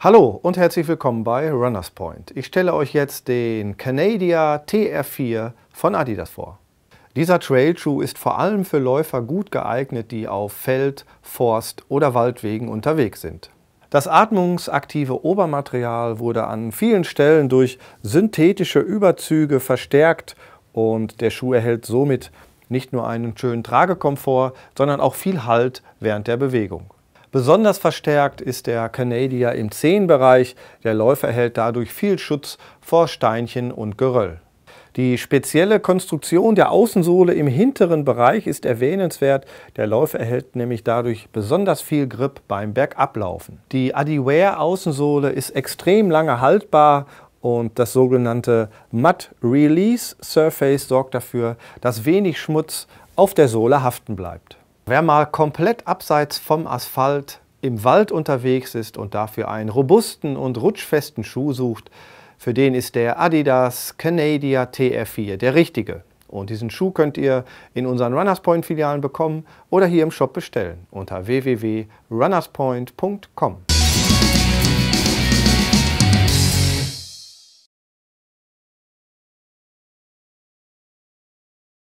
Hallo und herzlich willkommen bei Runners Point. Ich stelle euch jetzt den Canadia TR4 von Adidas vor. Dieser Trailschuh ist vor allem für Läufer gut geeignet, die auf Feld-, Forst- oder Waldwegen unterwegs sind. Das atmungsaktive Obermaterial wurde an vielen Stellen durch synthetische Überzüge verstärkt und der Schuh erhält somit nicht nur einen schönen Tragekomfort, sondern auch viel Halt während der Bewegung. Besonders verstärkt ist der Canadier im Zehenbereich. Der Läufer erhält dadurch viel Schutz vor Steinchen und Geröll. Die spezielle Konstruktion der Außensohle im hinteren Bereich ist erwähnenswert. Der Läufer erhält nämlich dadurch besonders viel Grip beim Bergablaufen. Die Adiwear Außensohle ist extrem lange haltbar und das sogenannte Mud Release Surface sorgt dafür, dass wenig Schmutz auf der Sohle haften bleibt. Wer mal komplett abseits vom Asphalt im Wald unterwegs ist und dafür einen robusten und rutschfesten Schuh sucht, für den ist der Adidas Canadia TR4 der richtige. Und diesen Schuh könnt ihr in unseren Runners Point Filialen bekommen oder hier im Shop bestellen unter www.runnerspoint.com.